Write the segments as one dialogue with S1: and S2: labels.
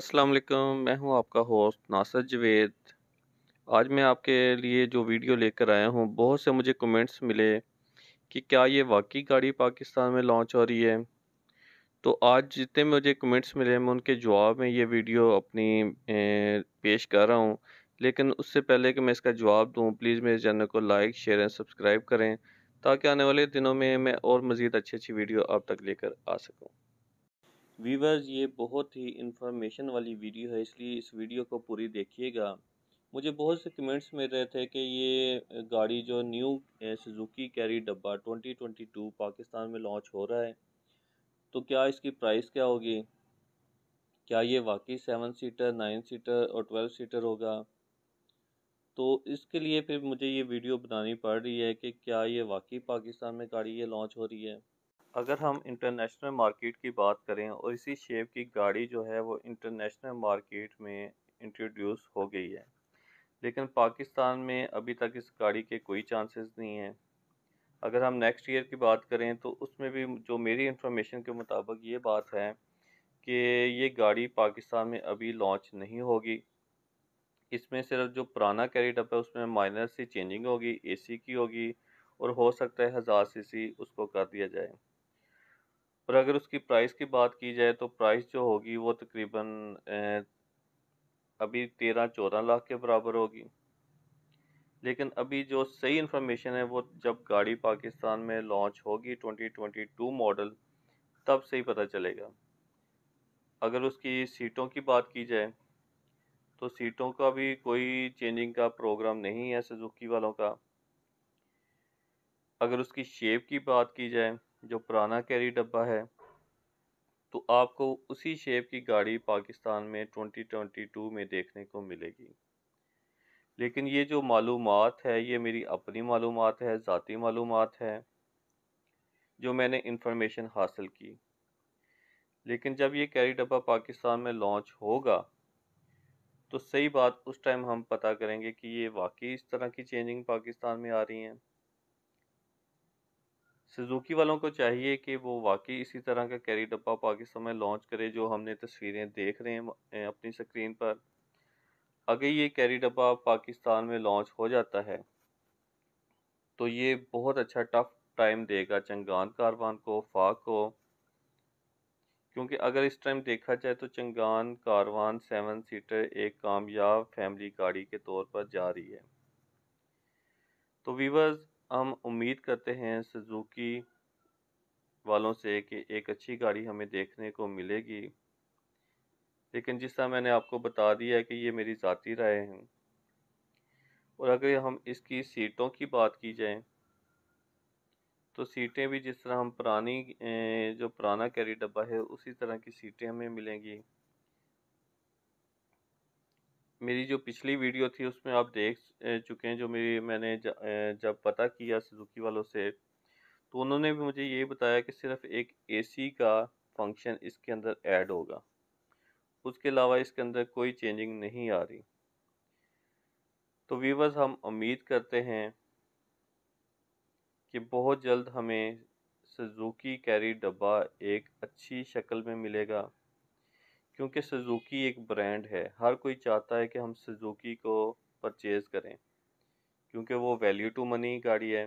S1: अस्सलाम वालेकुम मैं हूं आपका होस्ट नासर जवेद आज मैं आपके लिए जो वीडियो लेकर आया हूं बहुत से मुझे कमेंट्स मिले कि क्या ये वाकई गाड़ी पाकिस्तान में लॉन्च हो रही है तो आज जितने मुझे कमेंट्स मिले मैं उनके जवाब में ये वीडियो अपनी पेश कर रहा हूं लेकिन उससे पहले कि मैं इसका जवाब दूँ प्लीज़ मेरे चैनल को लाइक शेयर एंड सब्सक्राइब करें ताकि आने वाले दिनों में मैं और मज़ीद अच्छी अच्छी वीडियो आप तक लेकर आ सकूँ वीवर्स ये बहुत ही इंफॉर्मेशन वाली वीडियो है इसलिए इस वीडियो को पूरी देखिएगा मुझे बहुत से कमेंट्स मिल रहे थे कि ये गाड़ी जो न्यू सुजुकी कैरी डब्बा 2022 पाकिस्तान में लॉन्च हो रहा है तो क्या इसकी प्राइस क्या होगी क्या ये वाकई सेवन सीटर नाइन सीटर और ट्वेल्व सीटर होगा तो इसके लिए फिर मुझे ये वीडियो बनानी पड़ रही है कि क्या ये वाकई पाकिस्तान में गाड़ी ये लॉन्च हो रही है अगर हम इंटरनेशनल मार्केट की बात करें और इसी शेप की गाड़ी जो है वो इंटरनेशनल मार्केट में इंट्रोड्यूस हो गई है लेकिन पाकिस्तान में अभी तक इस गाड़ी के कोई चांसेस नहीं हैं अगर हम नेक्स्ट ईयर की बात करें तो उसमें भी जो मेरी इंफॉर्मेशन के मुताबिक ये बात है कि ये गाड़ी पाकिस्तान में अभी लॉन्च नहीं होगी इसमें सिर्फ जो पुराना कैरेट है उसमें माइनर सी चेंजिंग होगी एसी की होगी और हो सकता है हज़ार सी उसको कर दिया जाए और अगर उसकी प्राइस की बात की जाए तो प्राइस जो होगी वो तकरीबन अभी तेरह चौदह लाख के बराबर होगी लेकिन अभी जो सही इन्फॉर्मेशन है वो जब गाड़ी पाकिस्तान में लॉन्च होगी 2022 मॉडल तब से ही पता चलेगा अगर उसकी सीटों की बात की जाए तो सीटों का भी कोई चेंजिंग का प्रोग्राम नहीं है सुजुकी वालों का अगर उसकी शेप की बात की जाए जो पुराना कैरी डब्बा है तो आपको उसी शेप की गाड़ी पाकिस्तान में 2022 में देखने को मिलेगी लेकिन ये जो मालूम है ये मेरी अपनी मालूम है ज़ाती मालूम है जो मैंने इंफॉर्मेशन हासिल की लेकिन जब ये कैरी डब्बा पाकिस्तान में लॉन्च होगा तो सही बात उस टाइम हम पता करेंगे कि ये वाकई इस तरह की चेंजिंग पाकिस्तान में आ रही हैं सुजुकी वालों को चाहिए कि वो वाकई इसी तरह का कैरी डब्बा पाकिस्तान में लॉन्च करे जो हमने तस्वीरें देख रहे हैं अपनी स्क्रीन पर अगर ये कैरी डब्बा पाकिस्तान में लॉन्च हो जाता है तो ये बहुत अच्छा टफ टाइम देगा चंगान कारवान को फाक को क्योंकि अगर इस टाइम देखा जाए तो चंगान कारवान सेवन सीटर एक कामयाब फैमिली गाड़ी के तौर पर जा रही है तो वीवर्स हम उम्मीद करते हैं सुजुकी वालों से कि एक अच्छी गाड़ी हमें देखने को मिलेगी लेकिन जिस तरह मैंने आपको बता दिया है कि ये मेरी ज़ाती राय है और अगर हम इसकी सीटों की बात की जाए तो सीटें भी जिस तरह हम पुरानी जो पुराना कैरी डब्बा है उसी तरह की सीटें हमें मिलेंगी मेरी जो पिछली वीडियो थी उसमें आप देख चुके हैं जो मेरी मैंने ज, जब पता किया सुजुकी वालों से तो उन्होंने भी मुझे ये बताया कि सिर्फ एक एसी का फंक्शन इसके अंदर ऐड होगा उसके अलावा इसके अंदर कोई चेंजिंग नहीं आ रही तो वीवर्स हम उम्मीद करते हैं कि बहुत जल्द हमें सुजुकी कैरी डब्बा एक अच्छी शक्ल में मिलेगा क्योंकि सुजुकी एक ब्रांड है हर कोई चाहता है कि हम सुजुकी को परचेज़ करें क्योंकि वो वैल्यू टू मनी गाड़ी है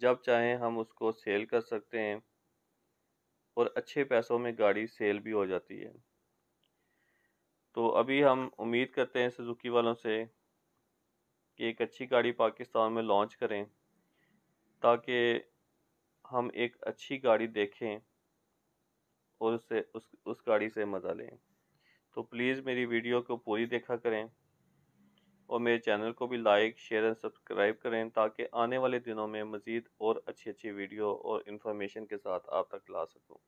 S1: जब चाहें हम उसको सेल कर सकते हैं और अच्छे पैसों में गाड़ी सेल भी हो जाती है तो अभी हम उम्मीद करते हैं सुजुकी वालों से कि एक अच्छी गाड़ी पाकिस्तान में लॉन्च करें ताकि हम एक अच्छी गाड़ी देखें और उससे उस उस गाड़ी से मज़ा लें तो प्लीज़ मेरी वीडियो को पूरी देखा करें और मेरे चैनल को भी लाइक शेयर एंड सब्सक्राइब करें ताकि आने वाले दिनों में मज़ीद और अच्छी अच्छी वीडियो और इन्फॉर्मेशन के साथ आप तक ला सकूँ